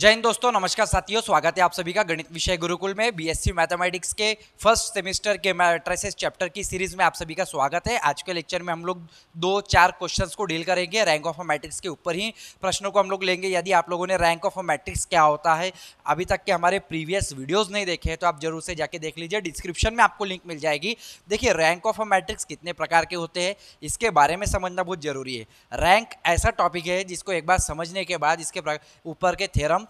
जय हिंद दोस्तों नमस्कार साथियों स्वागत है आप सभी का गणित विषय गुरुकुल में बीएससी मैथमेटिक्स के फर्स्ट सेमेस्टर के मैट्रेसेस चैप्टर की सीरीज में आप सभी का स्वागत है आज के लेक्चर में हम लोग दो चार क्वेश्चंस को डील करेंगे रैंक ऑफ मैट्रिक्स के ऊपर ही प्रश्नों को हम लोग लेंगे यदि आप लोगों ने रैंक ऑफ मैट्रिक्स क्या होता है अभी तक के हमारे प्रीवियस वीडियोज़ नहीं देखे हैं तो आप जरूर से जाके देख लीजिए डिस्क्रिप्शन में आपको लिंक मिल जाएगी देखिए रैंक ऑफ मैट्रिक्स कितने प्रकार के होते हैं इसके बारे में समझना बहुत जरूरी है रैंक ऐसा टॉपिक है जिसको एक बार समझने के बाद इसके ऊपर के थेरम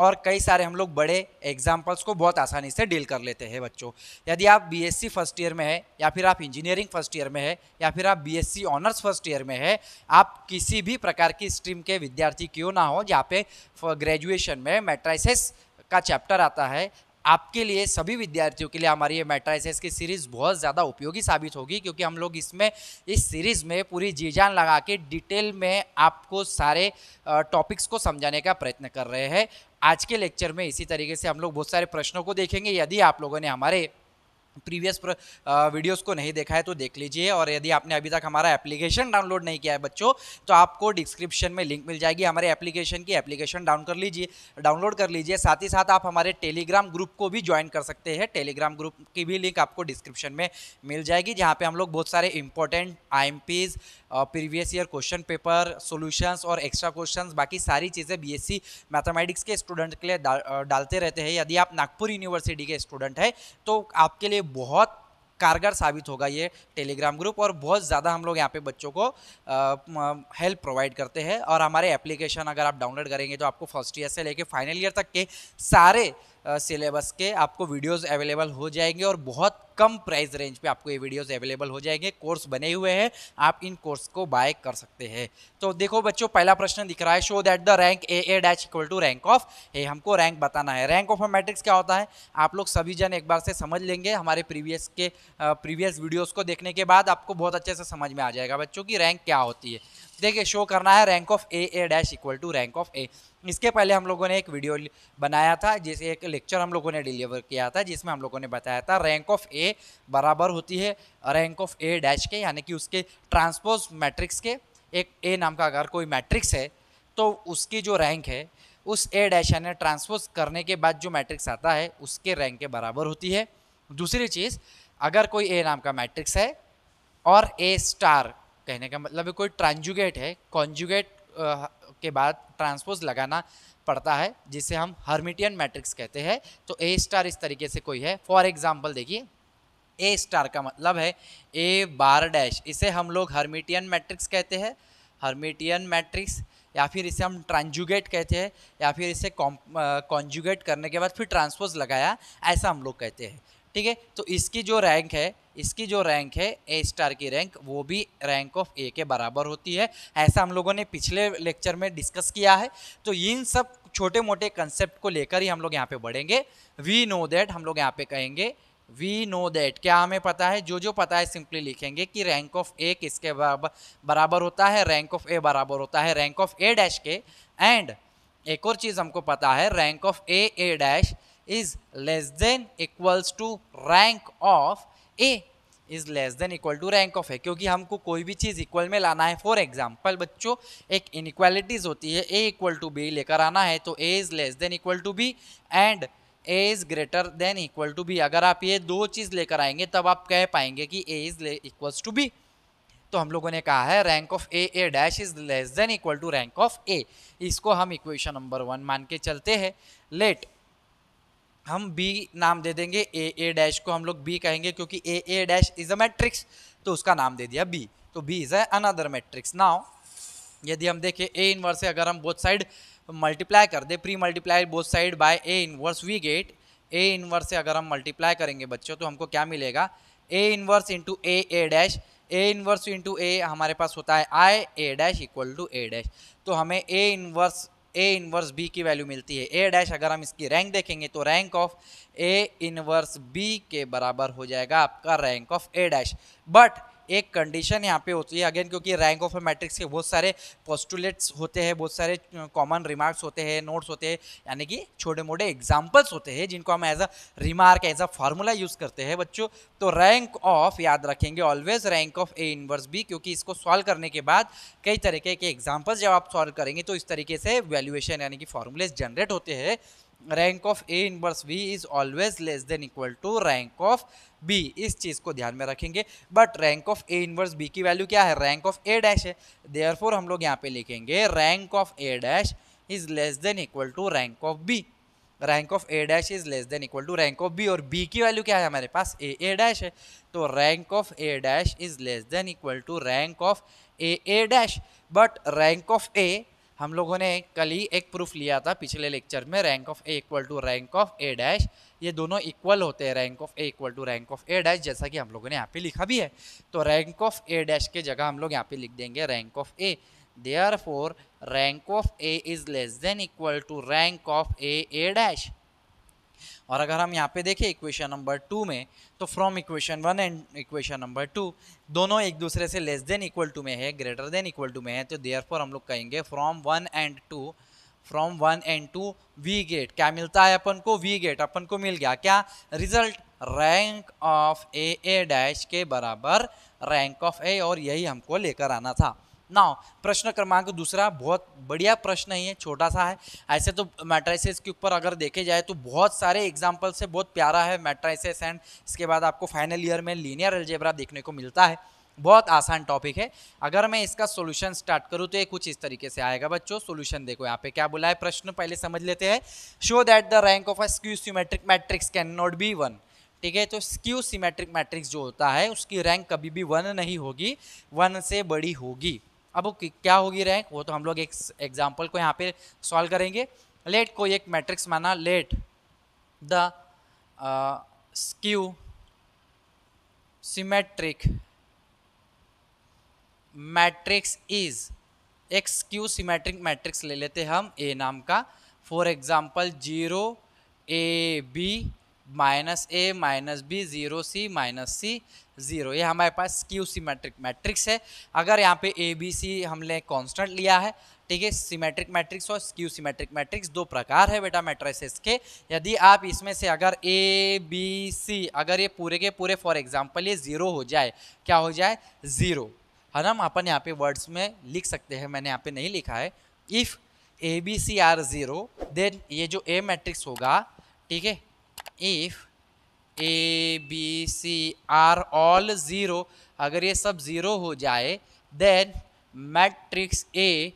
और कई सारे हम लोग बड़े एग्जाम्पल्स को बहुत आसानी से डील कर लेते हैं बच्चों यदि आप बीएससी फर्स्ट ईयर में है या फिर आप इंजीनियरिंग फर्स्ट ईयर में है या फिर आप बीएससी ऑनर्स फर्स्ट ईयर में है आप किसी भी प्रकार की स्ट्रीम के विद्यार्थी क्यों ना हो जहाँ पे ग्रेजुएशन में मेट्राइसिस का चैप्टर आता है आपके लिए सभी विद्यार्थियों के लिए हमारी ये मेट्राइसिस की सीरीज़ बहुत ज़्यादा उपयोगी साबित होगी क्योंकि हम लोग इसमें इस सीरीज़ में पूरी जी जान लगा के डिटेल में आपको सारे टॉपिक्स को समझाने का प्रयत्न कर रहे हैं आज के लेक्चर में इसी तरीके से हम लोग बहुत सारे प्रश्नों को देखेंगे यदि आप लोगों ने हमारे प्रीवियस वीडियोस को नहीं देखा है तो देख लीजिए और यदि आपने अभी तक हमारा एप्लीकेशन डाउनलोड नहीं किया है बच्चों तो आपको डिस्क्रिप्शन में लिंक मिल जाएगी हमारे एप्लीकेशन की एप्लीकेशन डाउन कर लीजिए डाउनलोड कर लीजिए साथ ही साथ आप हमारे टेलीग्राम ग्रुप को भी ज्वाइन कर सकते हैं टेलीग्राम ग्रुप की भी लिंक आपको डिस्क्रिप्शन में मिल जाएगी जहाँ पर हम लोग बहुत सारे इंपॉर्टेंट आई previous year question paper solutions और एक्स्ट्रा क्वेश्चंस बाकी सारी चीज़ें बीएससी मैथमेटिक्स के स्टूडेंट के लिए डाल, डालते रहते हैं यदि आप नागपुर यूनिवर्सिटी के स्टूडेंट हैं तो आपके लिए बहुत कारगर साबित होगा ये टेलीग्राम ग्रुप और बहुत ज़्यादा हम लोग यहाँ पे बच्चों को हेल्प प्रोवाइड करते हैं और हमारे एप्लीकेशन अगर आप डाउनलोड करेंगे तो आपको फर्स्ट ईयर से लेके फाइनल ईयर तक के सारे सिलेबस के आपको वीडियोस अवेलेबल हो जाएंगे और बहुत कम प्राइस रेंज पे आपको ये वीडियोस अवेलेबल हो जाएंगे कोर्स बने हुए हैं आप इन कोर्स को बाय कर सकते हैं तो देखो बच्चों पहला प्रश्न दिख रहा है show that the rank A A dash equal to rank of A हमको रैंक बताना है रैंक ऑफ अ मैट्रिक्स क्या होता है आप लोग सभी जन एक बार से समझ लेंगे हमारे प्रीवियस के प्रीवियस वीडियोज़ को देखने के बाद आपको बहुत अच्छे से समझ में आ जाएगा बच्चों की रैंक क्या होती है देखिए शो करना है rank of A A dash equal to rank of A इसके पहले हम लोगों ने एक वीडियो बनाया था जिसे एक लेक्चर हम लोगों ने डिलीवर किया था जिसमें हम लोगों ने बताया था रैंक ऑफ ए बराबर होती है रैंक ऑफ ए डैश के यानी कि उसके ट्रांसपोज मैट्रिक्स के एक ए नाम का अगर कोई मैट्रिक्स है तो उसकी जो रैंक है उस ए डैश यानी ट्रांसपोज करने के बाद जो मैट्रिक्स आता है उसके रैंक के बराबर होती है दूसरी चीज़ अगर कोई ए नाम का मैट्रिक्स है और ए स्टार कहने का मतलब कोई ट्रांजुगेट है कॉन्जुगेट के बाद ट्रांसपोज लगाना पड़ता है जिसे हम हर्मिटियन मैट्रिक्स कहते हैं तो ए स्टार इस तरीके से कोई है फॉर एग्जाम्पल देखिए ए स्टार का मतलब है ए बार डैश इसे हम लोग हर्मिटियन मैट्रिक्स कहते हैं हर्मिटियन मैट्रिक्स या फिर इसे हम ट्रांजुगेट कहते हैं या फिर इसे कॉन्जुगेट करने के बाद फिर ट्रांसपोज लगाया ऐसा हम लोग कहते हैं ठीक है तो इसकी जो रैंक है इसकी जो रैंक है ए स्टार की रैंक वो भी रैंक ऑफ ए के बराबर होती है ऐसा हम लोगों ने पिछले लेक्चर में डिस्कस किया है तो इन सब छोटे मोटे कंसेप्ट को लेकर ही हम लोग यहाँ पे बढ़ेंगे वी नो दैट हम लोग यहाँ पे कहेंगे वी नो दैट क्या हमें पता है जो जो पता है सिंपली लिखेंगे कि रैंक ऑफ ए किसके बराबर बराबर होता है रैंक ऑफ ए बराबर होता है रैंक ऑफ ए डैश के एंड एक और चीज़ हमको पता है rank of A A dash is less than equals to rank of a is less than equal to rank of A क्योंकि हमको कोई भी चीज़ इक्वल में लाना है फॉर एग्जाम्पल बच्चों एक इनक्वालिटीज होती है ए इक्वल टू बी लेकर आना है तो A is less than equal to B and A is greater than equal to B अगर आप ये दो चीज़ लेकर आएंगे तब आप कह पाएंगे कि A is equal to B तो हम लोगों ने कहा है rank of A A dash is less than equal to rank of A इसको हम इक्वेशन नंबर वन मान के चलते हैं लेट हम बी नाम दे देंगे ए ए डैश को हम लोग बी कहेंगे क्योंकि A A dash is a matrix तो उसका नाम दे दिया बी तो B is another matrix now यदि हम देखें ए इनवर्स से अगर हम बोथ साइड मल्टीप्लाई कर दे pre multiply both side by A inverse we get A inverse से अगर हम मल्टीप्लाई करेंगे बच्चों तो हमको क्या मिलेगा A inverse into A A dash A inverse into A हमारे पास होता है I A dash equal to A dash तो हमें A inverse A inverse B की वैल्यू मिलती है ए डैश अगर हम इसकी रैंक देखेंगे तो rank of A inverse B के बराबर हो जाएगा आपका rank of A dash but एक कंडीशन यहाँ पे होती है अगेन क्योंकि रैंक ऑफ ए मैट्रिक्स के बहुत सारे पोस्टुलेट्स होते हैं बहुत सारे कॉमन रिमार्क्स होते हैं नोट्स होते हैं यानी कि छोटे मोटे एग्जाम्पल्स होते हैं जिनको हम as a remark as a formula use करते हैं बच्चों तो रैंक ऑफ याद रखेंगे always rank of A inverse B क्योंकि इसको सॉल्व करने के बाद कई तरीके के एग्जाम्पल्स जब आप सॉल्व करेंगे तो इस तरीके से वैल्यूएशन यानी कि फार्मूलेज जनरेट होते हैं rank of A inverse B is always less than equal to rank of B इस चीज़ को ध्यान में रखेंगे but rank of A inverse B की वैल्यू क्या है रैंक ऑफ ए डैश है देयरफोर हम लोग यहाँ पे लिखेंगे rank of A dash is less than equal to rank of B rank of A dash is less than equal to rank of B और बी की वैल्यू क्या है हमारे पास ए ए डैश है तो rank of A dash is less than equal to rank of A A dash but rank of A हम लोगों ने कल ही एक प्रूफ लिया था पिछले लेक्चर में rank of A equal to rank of A dash ये दोनों इक्वल होते हैं rank of A equal to rank of A dash जैसा कि हम लोगों ने यहाँ पे लिखा भी है तो रैंक ऑफ ए डैश के जगह हम लोग यहाँ पे लिख देंगे rank of A therefore rank of A is less than equal to rank of A A dash और अगर हम यहाँ पे देखें इक्वेशन नंबर टू में तो from equation one and equation number two दोनों एक दूसरे से लेस देन इक्वल टू में है ग्रेटर देन इक्वल टू में है तो देयर हम लोग कहेंगे from one and two from one and two we get क्या मिलता है अपन को वी गेट अपन को मिल गया क्या result rank of A A dash के बराबर रैंक ऑफ ए और यही हमको लेकर आना था नाउ प्रश्न क्रमांक दूसरा बहुत बढ़िया प्रश्न है छोटा सा है ऐसे तो मैट्राइसेस के ऊपर अगर देखे जाए तो बहुत सारे एग्जाम्पल से बहुत प्यारा है मैट्राइसेस एंड इसके बाद आपको फाइनल ईयर में लीनियर एल्जेब्रा देखने को मिलता है बहुत आसान टॉपिक है अगर मैं इसका सोल्यूशन स्टार्ट करूँ तो ये कुछ इस तरीके से आएगा बच्चों सोल्यूशन देखो यहाँ पे क्या बोला है प्रश्न पहले समझ लेते हैं show that the rank of a skew symmetric matrix can not be one ठीक है तो स्क्यू सीमेट्रिक मैट्रिक्स जो होता है उसकी रैंक कभी भी वन नहीं होगी वन से बड़ी होगी अब क्या होगी रैंक वो तो हम लोग एक एग्जाम्पल को यहाँ पे सॉल्व करेंगे लेट को एक मैट्रिक्स माना let the skew symmetric matrix is एक स्क्यू सिमेट्रिक मैट्रिक्स ले लेते हैं हम ए नाम का for example zero A B minus A minus B zero C minus C zero ये हमारे पास स्क्यू सीमेट्रिक मैट्रिक्स है अगर यहाँ पे ए बी सी हमने कांस्टेंट लिया है ठीक है सीमेट्रिक मैट्रिक्स और स्क्यू सीमेट्रिक मैट्रिक्स दो प्रकार है बेटा मैट्रिसेस के यदि आप इसमें से अगर ए बी सी अगर ये पूरे के पूरे फॉर एग्जाम्पल ये ज़ीरो हो जाए क्या हो जाए ज़ीरो है ना अपन यहाँ पे वर्ड्स में लिख सकते हैं मैंने यहाँ पे नहीं लिखा है if A B C are zero then ये जो ए मैट्रिक्स होगा ठीक है if A B C are all zero अगर ये सब ज़ीरो हो जाए then matrix A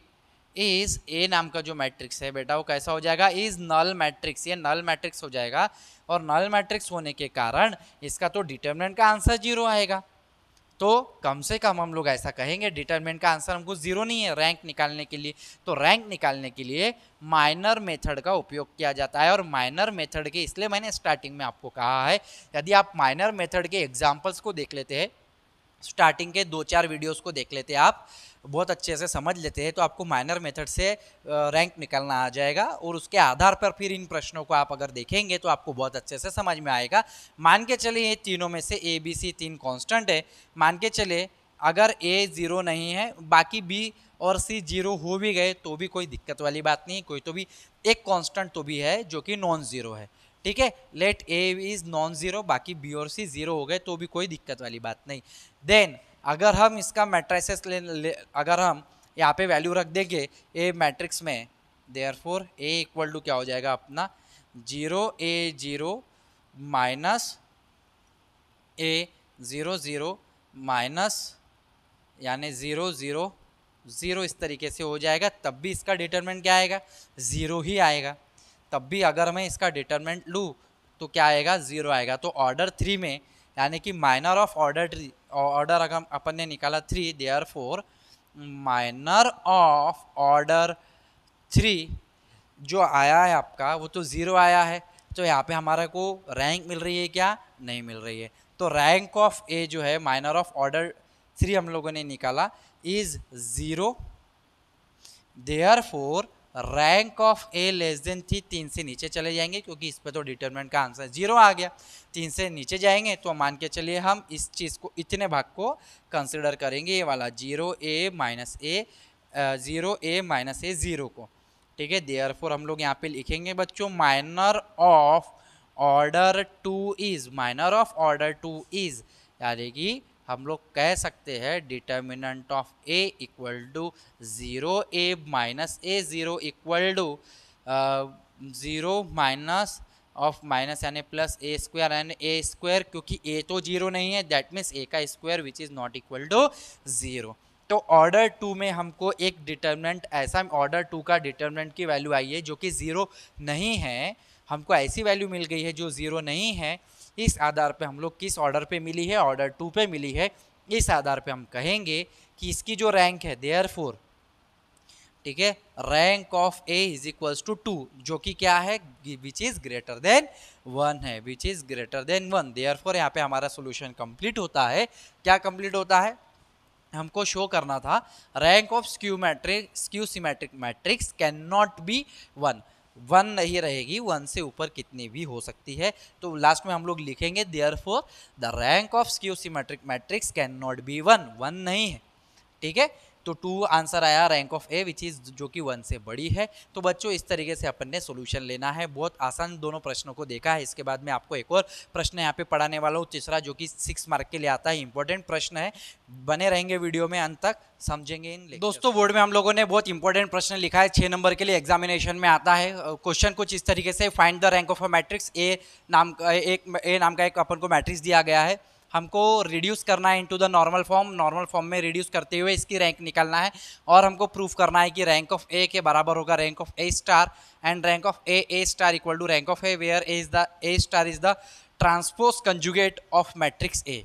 is A नाम का जो मैट्रिक्स है बेटा वो कैसा हो जाएगा इज़ नल मैट्रिक्स ये नल मैट्रिक्स हो जाएगा और नल मैट्रिक्स होने के कारण इसका तो डिटर्मिनेंट का आंसर जीरो आएगा तो कम से कम हम लोग ऐसा कहेंगे डिटरमिनेंट का आंसर हमको ज़ीरो नहीं है रैंक निकालने के लिए तो रैंक निकालने के लिए माइनर मेथड का उपयोग किया जाता है और माइनर मेथड के इसलिए मैंने स्टार्टिंग में आपको कहा है यदि आप माइनर मेथड के एग्जाम्पल्स को देख लेते हैं स्टार्टिंग के दो चार वीडियोस को देख लेते हैं आप बहुत अच्छे से समझ लेते हैं तो आपको माइनर मेथड से रैंक निकलना आ जाएगा और उसके आधार पर फिर इन प्रश्नों को आप अगर देखेंगे तो आपको बहुत अच्छे से समझ में आएगा मान के चले ये तीनों में से ए बी सी तीन कांस्टेंट है मान के चले अगर ए ज़ीरो नहीं है बाकी बी और सी जीरो हो भी गए तो भी कोई दिक्कत वाली बात नहीं कोई तो भी एक कॉन्स्टेंट तो भी है जो कि नॉन ज़ीरो है ठीक है let A is non zero बाकी बी और सी ज़ीरो हो गए तो भी कोई दिक्कत वाली बात नहीं देन अगर हम इसका मैट्रिसेस ले, ले अगर हम यहाँ पे वैल्यू रख देंगे ए मैट्रिक्स में therefore A equal to क्या हो जाएगा अपना zero A zero minus A zero zero minus यानी ज़ीरो ज़ीरो ज़ीरो इस तरीके से हो जाएगा तब भी इसका डिटर्मेंट क्या आएगा ज़ीरो ही आएगा तब भी अगर मैं इसका डिटर्मेंट लूँ तो क्या आएगा ज़ीरो आएगा तो ऑर्डर थ्री में यानी कि minor of order three order अगर अपन ने निकाला three therefore minor of order three जो आया है आपका वो तो ज़ीरो आया है तो यहाँ पे हमारे को रैंक मिल रही है क्या नहीं मिल रही है तो रैंक ऑफ ए जो है माइनर ऑफ ऑर्डर थ्री हम लोगों ने निकाला is zero therefore rank of A less than three तीन से नीचे चले जाएंगे क्योंकि इस पर तो डिटर्मेंट का आंसर जीरो आ गया तीन से नीचे जाएंगे तो मान के चलिए हम इस चीज़ को इतने भाग को कंसिडर करेंगे ये वाला zero A minus A zero A minus A zero को ठीक है देयर फोर हम लोग यहाँ पे लिखेंगे बच्चों minor of order two is minor of order two is यानी कि हम लोग कह सकते हैं determinant of A equal to zero A minus A zero equal to zero minus of minus यानी plus A square and A square क्योंकि A तो जीरो नहीं है दैट मीन्स ए का square which is not equal to zero तो order two में हमको एक डिटर्मिनेंट ऐसा ऑर्डर टू का डिटर्मिनेंट की वैल्यू आई है जो कि ज़ीरो नहीं है हमको ऐसी वैल्यू मिल गई है जो ज़ीरो नहीं है इस आधार पे हम लोग किस ऑर्डर पे मिली है ऑर्डर टू पे मिली है इस आधार पे हम कहेंगे कि इसकी जो रैंक है देयर फोर ठीक है rank of A is equals to two जो कि क्या है which is greater than one है which is greater than one therefore यहाँ पे हमारा सोल्यूशन कंप्लीट होता है क्या कंप्लीट होता है हमको शो करना था rank of skew matrix skew symmetric matrix can not be one one नहीं रहेगी वन से ऊपर कितनी भी हो सकती है तो लास्ट में हम लोग लिखेंगे therefore the rank of skew symmetric matrix can not be one one नहीं है ठीक है तो टू आंसर आया rank of A which is जो कि वन से बड़ी है तो बच्चों इस तरीके से अपन ने सोल्यूशन लेना है बहुत आसान दोनों प्रश्नों को देखा है इसके बाद मैं आपको एक और प्रश्न यहाँ पे पढ़ाने वाला हूँ तीसरा जो कि सिक्स मार्क के लिए आता है इंपॉर्टेंट प्रश्न है बने रहेंगे वीडियो में अंत तक समझेंगे इन दोस्तों बोर्ड में हम लोगों ने बहुत इंपॉर्टेंट प्रश्न लिखा है छः नंबर के लिए एग्जामिनेशन में आता है क्वेश्चन कुछ इस तरीके से find the rank of a matrix A नाम का एक ए नाम का एक अपन को मैट्रिक्स दिया गया है हमको रिड्यूस करना है into the normal form normal form में रिड्यूस करते हुए इसकी रैंक निकालना है और हमको प्रूफ करना है कि रैंक ऑफ ए के बराबर होगा rank of A star and rank of A A star equal to rank of A where A is the A star is the transpose conjugate of matrix A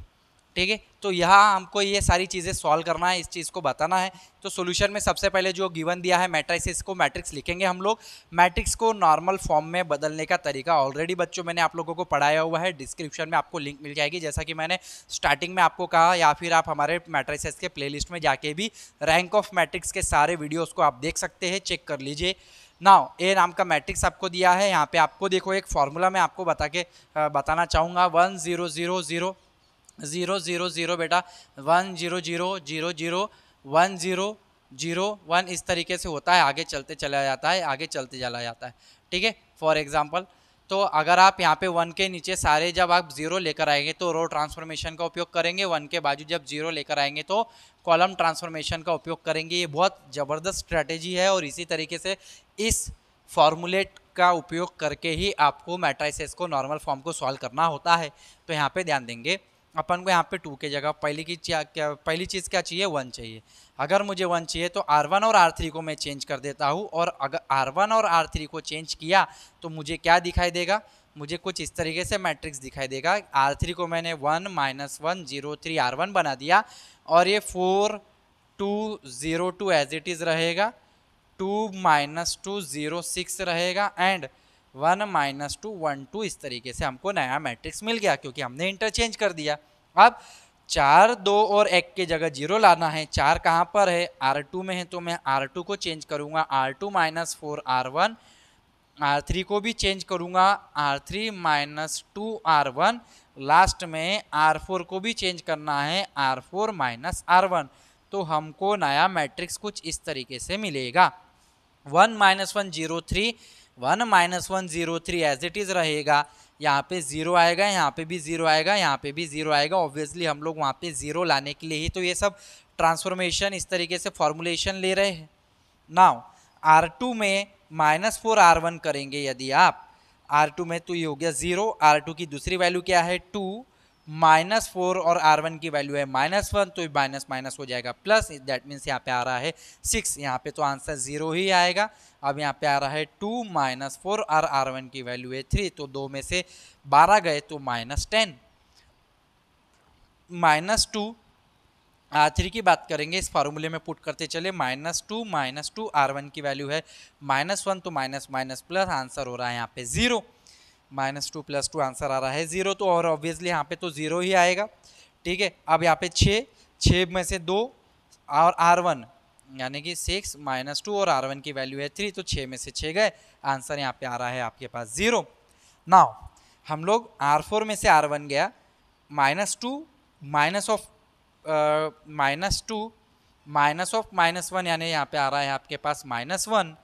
ठीक है तो यहाँ हमको ये सारी चीज़ें सॉल्व करना है इस चीज़ को बताना है तो सोल्यूशन में सबसे पहले जो गिवन दिया है मैट्रिक्स को मैट्रिक्स लिखेंगे हम लोग मैट्रिक्स को नॉर्मल फॉर्म में बदलने का तरीका ऑलरेडी बच्चों मैंने आप लोगों को पढ़ाया हुआ है डिस्क्रिप्शन में आपको लिंक मिल जाएगी जैसा कि मैंने स्टार्टिंग में आपको कहा या फिर आप हमारे मैट्रिक्स के प्ले में जाके भी रैंक ऑफ मैट्रिक्स के सारे वीडियोज़ को आप देख सकते हैं चेक कर लीजिए नाव ए नाम का मैट्रिक्स आपको दिया है यहाँ पर आपको देखो एक फार्मूला मैं आपको बता के बताना चाहूँगा one zero zero zero zero zero zero बेटा one zero zero zero zero one zero zero one इस तरीके से होता है आगे चलते चला जाता है आगे चलते चला जाता है ठीक है फॉर एग्ज़ाम्पल तो अगर आप यहाँ पे वन के नीचे सारे जब आप जीरो लेकर आएंगे तो रो ट्रांसफॉर्मेशन का उपयोग करेंगे वन के बाजू जब जीरो लेकर आएंगे तो कॉलम ट्रांसफॉर्मेशन का उपयोग करेंगे ये बहुत ज़बरदस्त स्ट्रैटेजी है और इसी तरीके से इस फॉर्मूलेट का उपयोग करके ही आपको मैट्राइसेस को नॉर्मल फॉर्म को सॉल्व करना होता है तो यहाँ पर ध्यान देंगे अपन को यहाँ पे टू के जगह पहली की क्या पहली चीज़ क्या चाहिए वन चाहिए अगर मुझे वन चाहिए तो आर वन और आर थ्री को मैं चेंज कर देता हूँ और अगर आर वन और आर थ्री को चेंज किया तो मुझे क्या दिखाई देगा मुझे कुछ इस तरीके से मैट्रिक्स दिखाई देगा आर थ्री को मैंने one minus one zero three R one बना दिया और ये four two zero two as it is रहेगा two minus two zero six रहेगा and one minus two one two इस तरीके से हमको नया मैट्रिक्स मिल गया क्योंकि हमने इंटरचेंज कर दिया अब चार दो और एक के जगह जीरो लाना है चार कहाँ पर है आर टू में है तो मैं आर टू को चेंज करूँगा R two minus four R one R three को भी चेंज करूँगा R three minus two R one last में आर फोर को भी चेंज करना है R four minus R one तो हमको नया मैट्रिक्स कुछ इस तरीके से मिलेगा one minus one zero three one minus one zero three as it is रहेगा यहाँ पे ज़ीरो आएगा यहाँ पे भी ज़ीरो आएगा यहाँ पे भी ज़ीरो आएगा ऑब्वियसली हम लोग वहाँ पे ज़ीरो लाने के लिए ही तो ये सब ट्रांसफॉर्मेशन इस तरीके से फॉर्मुलेशन ले रहे हैं नाउ आर टू में माइनस फोर आर वन करेंगे यदि आप आर टू में तो ये हो गया ज़ीरो आर टू की दूसरी वैल्यू क्या है टू माइनस फोर और आर वन की वैल्यू है माइनस वन तो माइनस माइनस हो जाएगा प्लस दैट मीन्स यहाँ पे आ रहा है सिक्स यहाँ पे तो आंसर ज़ीरो ही आएगा अब यहाँ पे आ रहा है टू माइनस फोर और आर वन की वैल्यू है थ्री तो दो में से बारह गए तो minus ten minus two R three की बात करेंगे इस फार्मूले में पुट करते चले minus two minus two R one की वैल्यू है माइनस वन तो माइनस माइनस प्लस आंसर हो रहा है यहाँ पे zero minus two plus two answer आ रहा है ज़ीरो तो और ऑब्वियसली यहाँ पे तो ज़ीरो ही आएगा ठीक है अब यहाँ पे छः छः में से दो और आर वन यानी कि सिक्स माइनस टू और आर वन की वैल्यू है थ्री तो छः में से छः गए आंसर यहाँ पे आ रहा है आपके पास ज़ीरो नाव हम लोग आर फोर में से आर वन गया minus two minus of minus two minus of minus one यानी यहाँ पे आ रहा है आपके पास minus one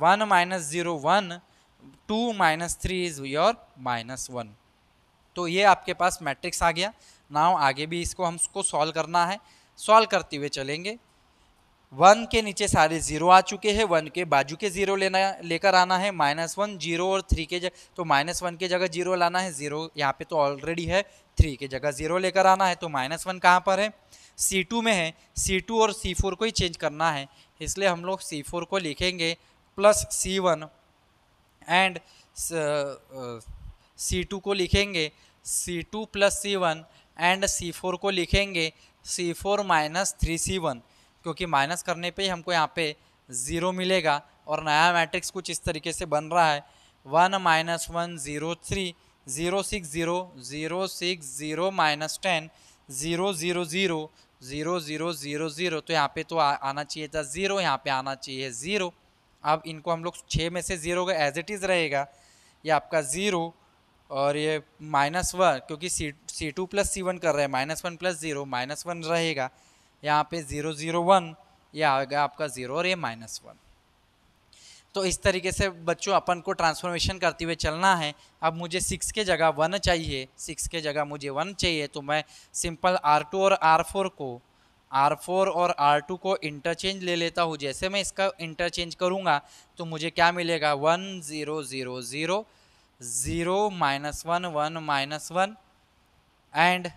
one minus zero one two minus three is your minus one तो ये आपके पास मैट्रिक्स आ गया नाव आगे भी इसको हमको सॉल्व करना है सॉल्व करते हुए चलेंगे वन के नीचे सारे ज़ीरो आ चुके हैं वन के बाजू के ज़ीरो लेना लेकर आना है माइनस वन जीरो और थ्री के जगह तो माइनस वन के जगह जीरो लाना है ज़ीरो यहाँ पे तो ऑलरेडी है थ्री के जगह ज़ीरो लेकर आना है तो माइनस वन कहाँ पर है सी टू में है सी टू और सी फोर को ही चेंज करना है इसलिए हम लोग सी फोर को लिखेंगे plus C one and C two को लिखेंगे C two plus C one and C four को लिखेंगे C four minus three C one क्योंकि माइनस करने पे ही हमको यहाँ पे ज़ीरो मिलेगा और नया मैट्रिक्स कुछ इस तरीके से बन रहा है one minus one zero three zero six zero zero six zero minus ten zero zero zero zero zero zero zero तो यहाँ पे तो आ, आना चाहिए था ज़ीरो यहाँ पे आना चाहिए ज़ीरो अब इनको हम लोग छः में से ज़ीरो का एज इट इज़ रहेगा ये आपका ज़ीरो और ये माइनस वन क्योंकि C C two plus C one कर रहे हैं minus one plus zero minus one रहेगा यहाँ पे ज़ीरो ज़ीरो वन ये आ गया आपका ज़ीरो और ये माइनस वन तो इस तरीके से बच्चों अपन को ट्रांसफॉर्मेशन करते हुए चलना है अब मुझे सिक्स के जगह वन चाहिए सिक्स के जगह मुझे वन चाहिए तो मैं सिंपल आर टू और आर फोर को R4 और R2 को इंटरचेंज ले लेता हूँ जैसे मैं इसका इंटरचेंज करूँगा तो मुझे क्या मिलेगा one zero zero zero zero minus one one minus one and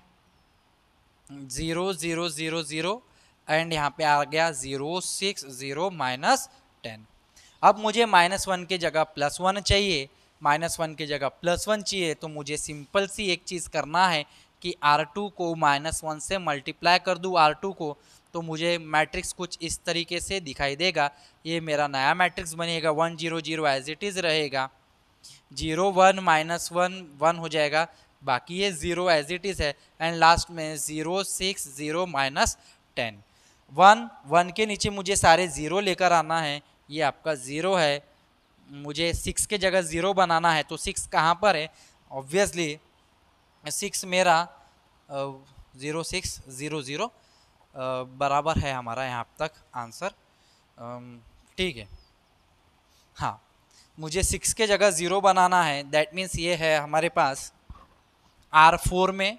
zero zero zero zero and यहाँ पे आ गया zero six zero minus ten अब मुझे माइनस वन की जगह प्लस वन चाहिए माइनस वन की जगह प्लस वन चाहिए तो मुझे सिंपल सी एक चीज़ करना है कि R2 को माइनस वन से मल्टीप्लाई कर दूँ R2 को तो मुझे मैट्रिक्स कुछ इस तरीके से दिखाई देगा ये मेरा नया मैट्रिक्स बनेगा one zero zero as it is रहेगा zero one minus one one हो जाएगा बाकी ये ज़ीरो एज इट इज़ है एंड लास्ट में zero six zero minus ten one one के नीचे मुझे सारे ज़ीरो लेकर आना है ये आपका ज़ीरो है मुझे सिक्स के जगह ज़ीरो बनाना है तो सिक्स कहाँ पर है ऑब्वियसली सिक्स मेरा ज़ीरो सिक्स ज़ीरो ज़ीरो बराबर है हमारा यहाँ तक आंसर ठीक है हाँ मुझे सिक्स के जगह ज़ीरो बनाना है दैट मीन्स ये है हमारे पास आर फोर में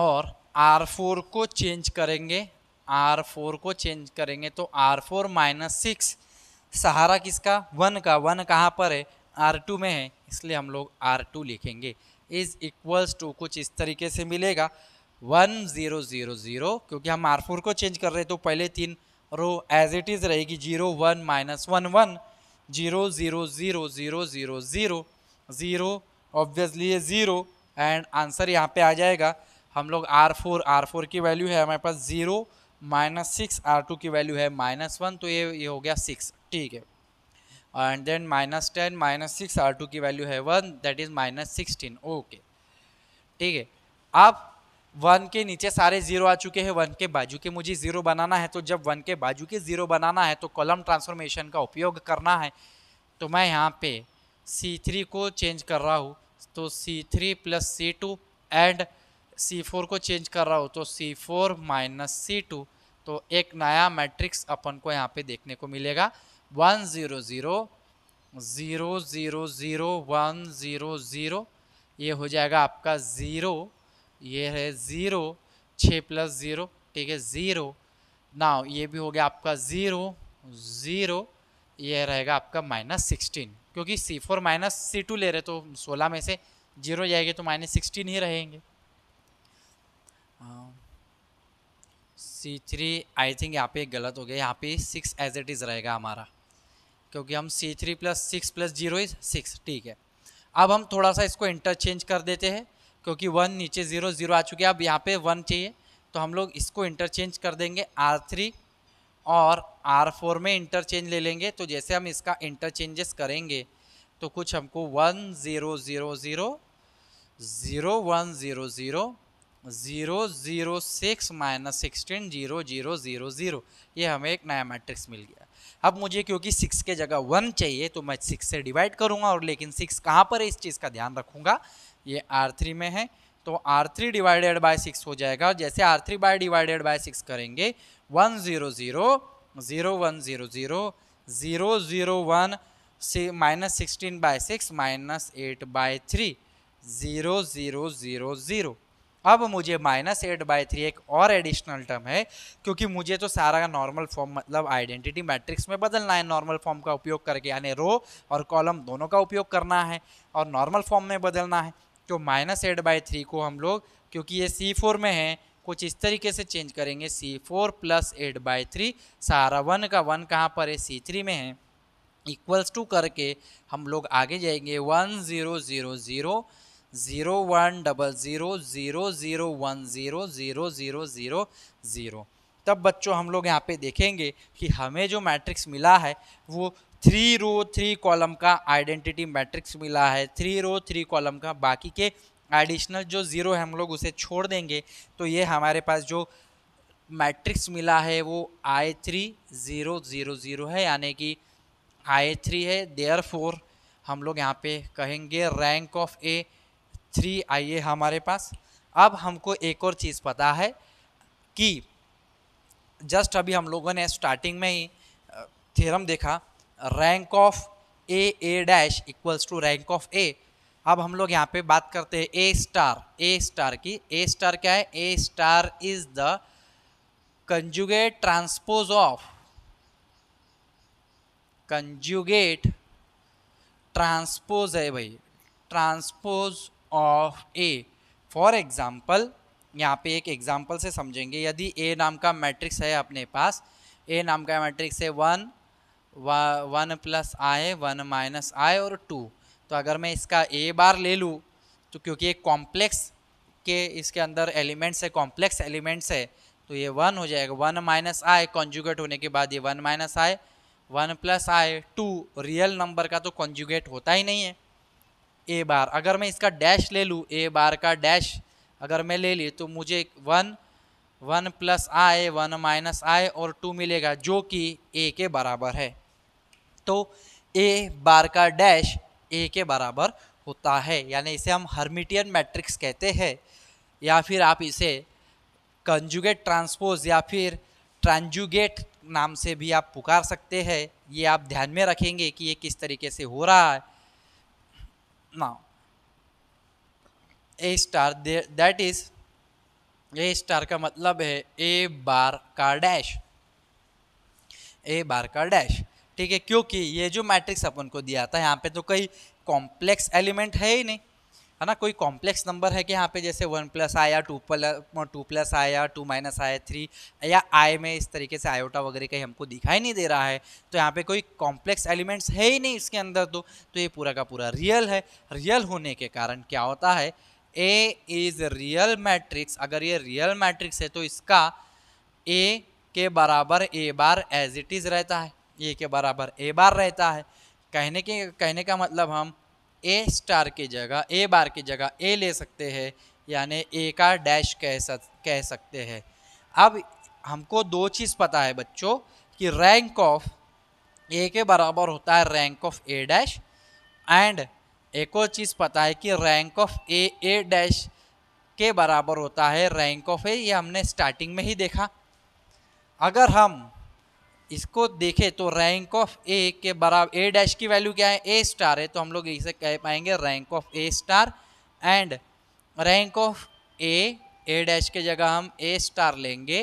और आर फोर को चेंज करेंगे आर फोर को चेंज करेंगे तो आर फोर माइनस सिक्स सहारा किसका वन का वन कहाँ पर है आर टू में है इसलिए हम लोग आर टू लिखेंगे इज इक्वल्स टू कुछ इस तरीके से मिलेगा वन ज़ीरो ज़ीरो ज़ीरो क्योंकि हम आर फोर को चेंज कर रहे हैं तो पहले तीन रो एज इट इज़ रहेगी zero one minus one one zero zero zero zero zero zero zero obviously ये ज़ीरो एंड आंसर यहाँ पे आ जाएगा हम लोग आर फोर आर फोर की वैल्यू है हमारे पास zero minus six R two की वैल्यू है माइनस वन तो ये ये हो गया सिक्स ठीक है and then minus ten minus six R two की वैल्यू है one that is minus sixteen okay ठीक है अब वन के नीचे सारे जीरो आ चुके हैं वन के बाजू के मुझे जीरो बनाना है तो जब वन के बाजू के जीरो बनाना है तो कॉलम ट्रांसफॉर्मेशन का उपयोग करना है तो मैं यहाँ पे C3 को चेंज कर रहा हूँ तो C3 three plus C two and C four को चेंज कर रहा हूँ तो C4 four minus C to तो एक नया मैट्रिक्स अपन को यहाँ पे देखने को मिलेगा one zero zero zero zero zero one zero zero ये हो जाएगा आपका ज़ीरो ये है ज़ीरो छः प्लस ज़ीरो ठीक है ज़ीरो ना ये भी हो गया आपका ज़ीरो ज़ीरो ये रहेगा आपका माइनस सिक्सटीन क्योंकि C four minus C two ले रहे तो सोलह में से जीरो जाएगी तो माइनस सिक्सटीन ही रहेंगे सी हाँ। थ्री आई थिंक यहाँ पे गलत हो गया यहाँ पे सिक्स एज इट इज़ रहेगा हमारा क्योंकि हम C three plus six plus zero is six ठीक है अब हम थोड़ा सा इसको इंटरचेंज कर देते हैं क्योंकि वन नीचे ज़ीरो ज़ीरो आ चुके हैं अब यहाँ पे वन चाहिए तो हम लोग इसको इंटरचेंज कर देंगे आर थ्री और आर फोर में इंटरचेंज ले लेंगे तो जैसे हम इसका इंटरचेंजेस करेंगे तो कुछ हमको one zero zero zero zero one zero zero zero zero six minus sixteen zero zero zero zero ये हमें एक नया मैट्रिक्स मिल गया अब मुझे क्योंकि सिक्स के जगह वन चाहिए तो मैं सिक्स से डिवाइड करूँगा और लेकिन सिक्स कहाँ पर है इस चीज़ का ध्यान रखूँगा ये आर थ्री में है तो R three divided by six हो जाएगा जैसे R three by divided by six करेंगे one zero zero zero one zero zero zero zero one minus sixteen by six minus eight by three zero zero zero zero अब मुझे minus eight by three एक और additional term है क्योंकि मुझे तो सारा नॉर्मल फॉर्म मतलब आइडेंटिटी मैट्रिक्स में बदलना है नॉर्मल फॉर्म का उपयोग करके यानी रो और कॉलम दोनों का उपयोग करना है और नॉर्मल फॉर्म में बदलना है तो माइनस एट बाई थ्री को हम लोग क्योंकि ये सी फोर में है कुछ इस तरीके से चेंज करेंगे C four plus eight by three सारा वन का वन कहाँ पर है सी थ्री में है इक्वल्स टू करके हम लोग आगे जाएंगे one zero zero zero zero one double zero zero zero one zero zero zero zero zero तब बच्चों हम लोग यहाँ पे देखेंगे कि हमें जो मैट्रिक्स मिला है वो थ्री रो थ्री कॉलम का आइडेंटिटी मैट्रिक्स मिला है थ्री रो थ्री कॉलम का बाकी के एडिशनल जो ज़ीरो है हम लोग उसे छोड़ देंगे तो ये हमारे पास जो मैट्रिक्स मिला है वो I three zero zero zero है यानी कि आई थ्री है देयर फोर हम लोग यहाँ पे कहेंगे rank of A three I A हमारे पास अब हमको एक और चीज़ पता है कि जस्ट अभी हम लोगों ने स्टार्टिंग में ही थ्योरम देखा rank of A A dash equals to rank of A अब हम लोग यहाँ पे बात करते हैं ए स्टार ए स्टार की ए स्टार क्या है A star is the conjugate transpose of conjugate transpose है भाई transpose of A for example यहाँ पे एक एग्ज़ाम्पल से समझेंगे यदि ए नाम का मैट्रिक्स है अपने पास ए नाम का मैट्रिक्स है one one plus I one minus I और टू तो अगर मैं इसका ए बार ले लूँ तो क्योंकि एक कॉम्प्लेक्स के इसके अंदर एलिमेंट्स है कॉम्प्लेक्स एलिमेंट्स है तो ये वन हो जाएगा वन माइनस आई कॉन्जुगेट होने के बाद ये one minus I one plus I two real number का तो कॉन्जुगेट होता ही नहीं है ए बार अगर मैं इसका डैश ले लूँ ए बार का डैश अगर मैं ले ली तो मुझे one one plus I one minus I और टू मिलेगा जो कि ए के बराबर है तो ए बार का डैश ए के बराबर होता है यानी इसे हम हर्मिटियन मैट्रिक्स कहते हैं या फिर आप इसे कंजुगेट ट्रांसपोज या फिर ट्रांजुगेट नाम से भी आप पुकार सकते हैं ये आप ध्यान में रखेंगे कि ये किस तरीके से हो रहा है now a star there that is a star का मतलब है a बार का डैश a बार का डैश ठीक है क्योंकि ये जो मैट्रिक्स अपन को दिया था यहाँ पे तो कई कॉम्प्लेक्स एलिमेंट है ही नहीं है ना कोई कॉम्प्लेक्स नंबर है कि यहाँ पे जैसे one plus I two plus two plus I two minus I three या आई में इस तरीके से आयोटा वगैरह कहीं हमको दिखाई नहीं दे रहा है तो यहाँ पे कोई कॉम्प्लेक्स एलिमेंट्स है ही नहीं इसके अंदर तो तो ये पूरा का पूरा रियल है रियल होने के कारण क्या होता है ए इज़ रियल मैट्रिक्स अगर ये रियल मैट्रिक्स है तो इसका ए के बराबर A bar as it is रहता है ए के बराबर ए बार रहता है कहने के कहने का मतलब हम ए स्टार की जगह ए बार की जगह ए ले सकते हैं यानी ए का डैश कह सक कह सकते हैं अब हमको दो चीज़ पता है बच्चों कि रैंक ऑफ ए के बराबर होता है rank of A dash and एक और चीज़ पता है कि rank of A A dash के बराबर होता है रैंक ऑफ ए ये हमने स्टार्टिंग में ही देखा अगर हम इसको देखे तो रैंक ऑफ ए के बराबर ए डैश की वैल्यू क्या है ए स्टार है तो हम लोग इसे कह पाएंगे rank of A star and rank of A A dash के जगह हम ए स्टार लेंगे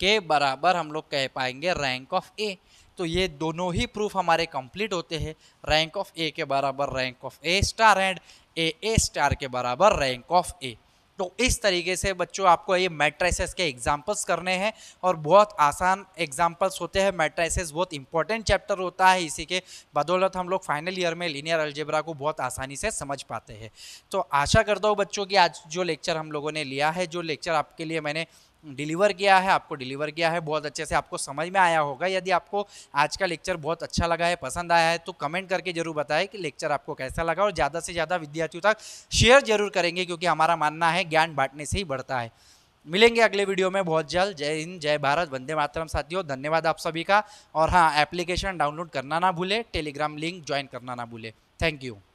के बराबर हम लोग कह पाएंगे रैंक ऑफ ए तो ये दोनों ही प्रूफ हमारे कंप्लीट होते हैं रैंक ऑफ ए के बराबर rank of A star and A A star के बराबर रैंक ऑफ ए तो इस तरीके से बच्चों आपको ये मैट्राइसेस के एग्जाम्पल्स करने हैं और बहुत आसान एग्जाम्पल्स होते हैं मैट्राइसेस बहुत इंपॉर्टेंट चैप्टर होता है इसी के बदौलत हम लोग फाइनल ईयर में लीनियर अल्जेब्रा को बहुत आसानी से समझ पाते हैं तो आशा करता हूँ बच्चों की आज जो लेक्चर हम लोगों ने लिया है जो लेक्चर आपके लिए मैंने डिलीवर किया है आपको डिलीवर किया है बहुत अच्छे से आपको समझ में आया होगा यदि आपको आज का लेक्चर बहुत अच्छा लगा है पसंद आया है तो कमेंट करके जरूर बताएं कि लेक्चर आपको कैसा लगा और ज़्यादा से ज़्यादा विद्यार्थियों तक शेयर जरूर करेंगे क्योंकि हमारा मानना है ज्ञान बांटने से ही बढ़ता है मिलेंगे अगले वीडियो में बहुत जल्द जय हिंद जय भारत वंदे मातरम साथियों धन्यवाद आप सभी का और हाँ एप्लीकेशन डाउनलोड करना ना भूले टेलीग्राम लिंक ज्वाइन करना ना भूले थैंक यू